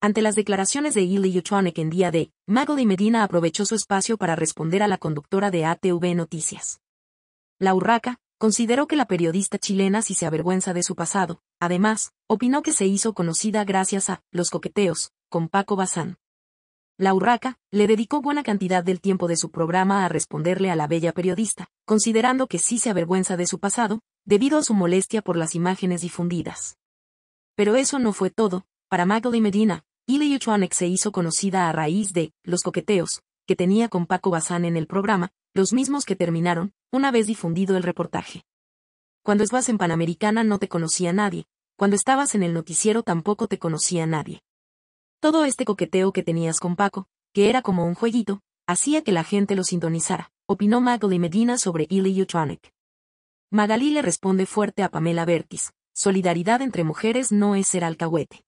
Ante las declaraciones de Ili Uchuanek en día de, Magali Medina aprovechó su espacio para responder a la conductora de ATV Noticias. La urraca, consideró que la periodista chilena sí se avergüenza de su pasado, además, opinó que se hizo conocida gracias a, los coqueteos, con Paco Bazán. La Urraca le dedicó buena cantidad del tiempo de su programa a responderle a la bella periodista, considerando que sí se avergüenza de su pasado, debido a su molestia por las imágenes difundidas. Pero eso no fue todo, para y Medina, Chuanek se hizo conocida a raíz de Los coqueteos, que tenía con Paco Bazán en el programa, los mismos que terminaron, una vez difundido el reportaje. Cuando estabas en Panamericana no te conocía nadie, cuando estabas en el noticiero tampoco te conocía nadie. Todo este coqueteo que tenías con Paco, que era como un jueguito, hacía que la gente lo sintonizara, opinó Magali Medina sobre Ili Uchwanek. Magali le responde fuerte a Pamela Bertis, solidaridad entre mujeres no es ser alcahuete.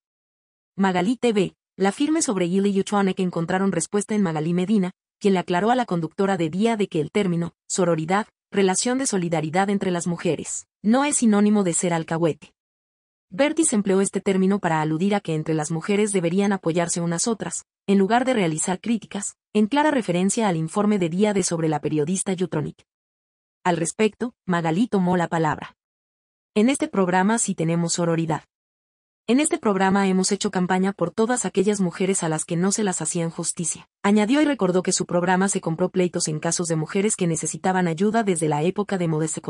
Magali TV, la firme sobre Gilly que encontraron respuesta en Magalí Medina, quien le aclaró a la conductora de día de que el término, sororidad, relación de solidaridad entre las mujeres, no es sinónimo de ser alcahuete. Bertis empleó este término para aludir a que entre las mujeres deberían apoyarse unas otras, en lugar de realizar críticas, en clara referencia al informe de día de sobre la periodista Yutronic. Al respecto, Magalí tomó la palabra. En este programa sí tenemos sororidad. En este programa hemos hecho campaña por todas aquellas mujeres a las que no se las hacían justicia. Añadió y recordó que su programa se compró pleitos en casos de mujeres que necesitaban ayuda desde la época de Modeste